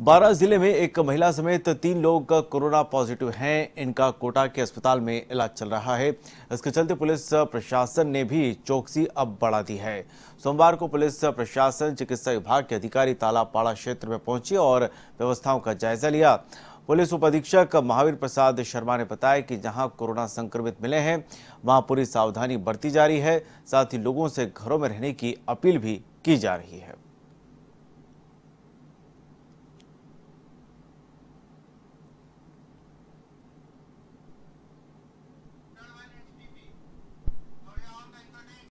बारा जिले में एक महिला समेत तीन लोग कोरोना पॉजिटिव हैं इनका कोटा के अस्पताल में इलाज चल रहा है इसके चलते पुलिस प्रशासन ने भी चौकसी अब बढ़ा दी है सोमवार को पुलिस प्रशासन चिकित्सा विभाग के अधिकारी तालापाड़ा क्षेत्र में पहुंची और व्यवस्थाओं का जायजा लिया पुलिस उप अधीक्षक महावीर प्रसाद शर्मा ने बताया कि जहां कोरोना संक्रमित मिले हैं वहां पूरी सावधानी बरती जा रही है साथ ही लोगों से घरों में रहने की अपील भी की जा रही है